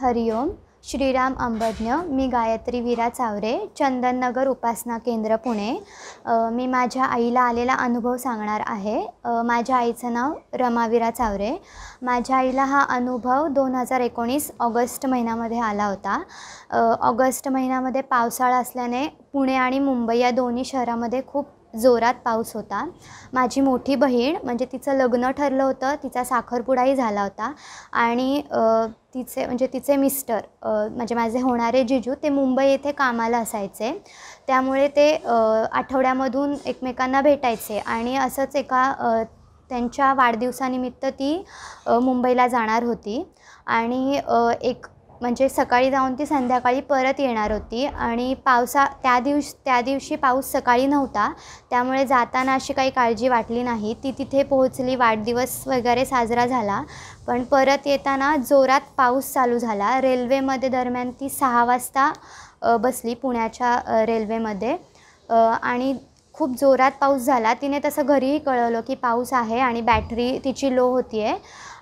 हरिओम श्रीराम अंबज्ञ मी गायत्री विरा चावरे चंदननगर उपासना केंद्र पुणे मी माझ्या आईला आलेला अनुभव सांगणार आहे माझ्या आईचं नाव रमावीरा चावरे माझ्या आईला हा अनुभव दोन हजार एकोणीस ऑगस्ट महिन्यामध्ये आला होता ऑगस्ट महिन्यामध्ये पावसाळा असल्याने पुणे आणि मुंबई या दोन्ही शहरामध्ये खूप जोरात पाऊस होता माझी मोठी बहीण म्हणजे तिचं लग्न ठरलं होतं तिचा साखरपुडाही झाला होता आणि तिचे म्हणजे तिचे मिस्टर म्हणजे माझे होणारे जिजू ते मुंबई येथे कामाला असायचे त्यामुळे ते आठवड्यामधून एकमेकांना भेटायचे आणि असंच एका त्यांच्या वाढदिवसानिमित्त ती मुंबईला जाणार होती आणि एक म्हणजे सकाळी जाऊन ती संध्याकाळी परत येणार होती आणि पावसा त्या दिवस त्या दिवशी पाऊस सकाळी नव्हता त्यामुळे जाताना अशी काही काळजी वाटली नाही ती तिथे पोहोचली वाढदिवस वगैरे साजरा झाला पण परत येताना जोरात पाऊस चालू झाला रेल्वेमध्ये दरम्यान ती सहा वाजता बसली पुण्याच्या रेल्वेमध्ये आणि खूप जोरात पाऊस झाला तिने तसं घरीही कळवलं की पाऊस आहे आणि बॅटरी तिची लो होती आहे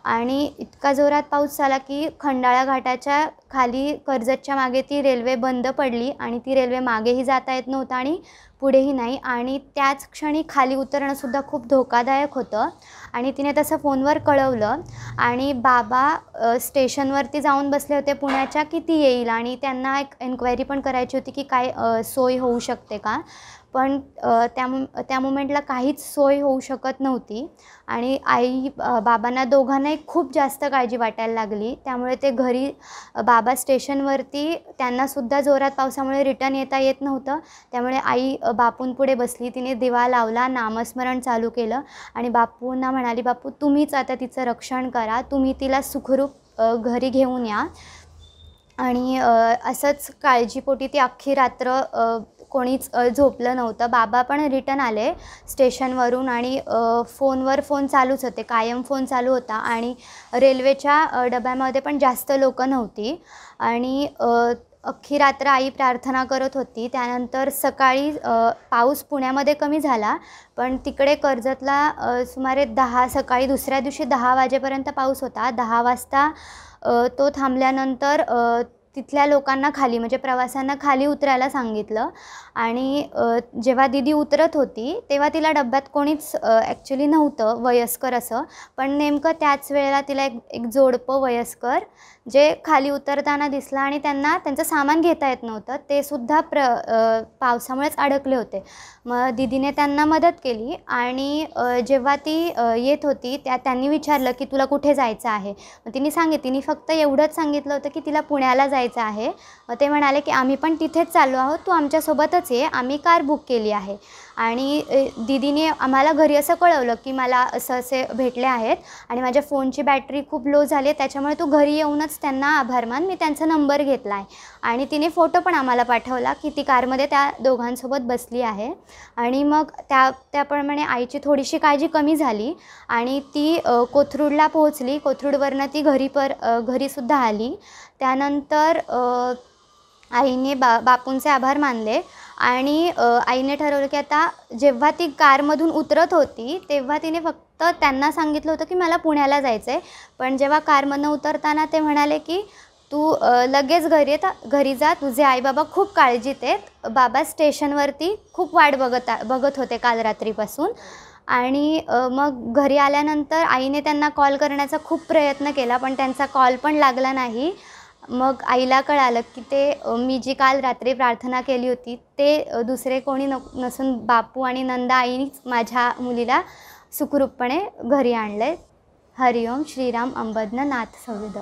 आणि इतका जोरात पाऊस झाला की खंडाळा घाटाच्या खाली कर्जतच्या मागे ती रेल्वे बंद पडली आणि ती रेल्वे मागेही जाता येत नव्हतं आणि पुढेही नाही आणि त्याच क्षणी खाली उतरणंसुद्धा खूप धोकादायक होतं आणि तिने तसं फोनवर कळवलं आणि बाबा स्टेशनवरती जाऊन बसले होते पुण्याच्या की ती येईल आणि त्यांना एक एन्क्वायरी पण करायची होती की काय सोय होऊ शकते का पण त्या मु त्या मुमेंटला काहीच सोय होऊ शकत नव्हती आणि आई बाबांना दोघांना त्यांनाही खूप जास्त काळजी वाटायला लागली त्यामुळे ते घरी बाबा स्टेशनवरती त्यांनासुद्धा जोरात पावसामुळे रिटर्न येता येत नव्हतं त्यामुळे आई बापूंपुढे बसली तिने दिवा लावला नामस्मरण चालू केलं आणि बापूंना म्हणाली बापू तुम्हीच आता तिचं रक्षण करा तुम्ही तिला सुखरूप घरी घेऊन या आणि असंच काळजीपोटी ती अख्खी रात्र कोणीच झोपलं नव्हतं बाबा पण रिटर्न आले स्टेशनवरून आणि फोनवर फोन चालूच होते कायम फोन चालू होता आणि रेल्वेच्या डब्यामध्ये पण जास्त लोकं नव्हती आणि अख्खी रात्र आई प्रार्थना करत होती त्यानंतर सकाळी पाऊस पुण्यामध्ये कमी झाला पण तिकडे कर्जतला सुमारे दहा सकाळी दुसऱ्या दिवशी दहा वाजेपर्यंत पाऊस होता दहा वाजता तो थांबल्यानंतर तिथल्या लोकांना खाली म्हणजे प्रवाशांना खाली उतरायला सांगितलं आणि जेव्हा दिदी उतरत होती तेव्हा तिला डब्यात कोणीच ॲक्च्युली नव्हतं वयस्कर असं पण नेमकं त्याच वेळेला तिला एक एक जोडपं वयस्कर जे खाली उतरताना दिसलं आणि त्यांना त्यांचं सामान घेता येत नव्हतं ते सुद्धा प्र पावसामुळेच अडकले होते मग दिदीने त्यांना मदत केली आणि जेव्हा ती येत होती त्या त्यांनी विचारलं की तुला कुठे जायचं आहे मग तिने सांगितलं तिने फक्त एवढंच सांगितलं होतं की तिला पुण्याला जायचं आहे ते म्हणाले की आम्ही पण तिथेच चाललो आहोत तू आमच्यासोबतच ये आम्ही कार बुक केली आहे आणि दिदीने आम्हाला घरी असं कळवलं की मला असं असे भेटले आहेत आणि माझ्या फोनची बॅटरी खूप लो झाली आहे त्याच्यामुळे तू घरी येऊनच त्यांना आभार मान मी त्यांचा नंबर घेतला आहे आणि तिने फोटो पण आम्हाला पाठवला की ती कारमध्ये त्या दोघांसोबत बसली आहे आणि मग त्या त्याप्रमाणे आईची थोडीशी काळजी कमी झाली आणि ती कोथरूडला पोहोचली कोथरूडवरनं ती घरी पर घरीसुद्धा आली त्यानंतर आईने बा बापूंचे आभार मानले आणि आईने ठरवलं की आता जेव्हा ती कारमधून उतरत होती तेव्हा तिने फक्त त्यांना सांगितलं होतं की मला पुण्याला जायचं आहे पण जेव्हा कारमधनं उतरताना ते म्हणाले की तू लगेच घरी येत घरी जा तुझे आईबाबा खूप काळजीत आहेत बाबा स्टेशनवरती खूप वाट बघत बघत होते काल रात्रीपासून आणि मग घरी आल्यानंतर आईने त्यांना कॉल करण्याचा खूप प्रयत्न केला पण त्यांचा कॉल पण लागला नाही मग आईला कळालं की ते मी जी काल रात्री प्रार्थना केली होती ते दुसरे कोणी न नसून बापू आणि नंदा आईनीच माझ्या मुलीला सुखरूपपणे घरी आणलं आहे हरिओम श्रीराम अंबदन नाथ सविद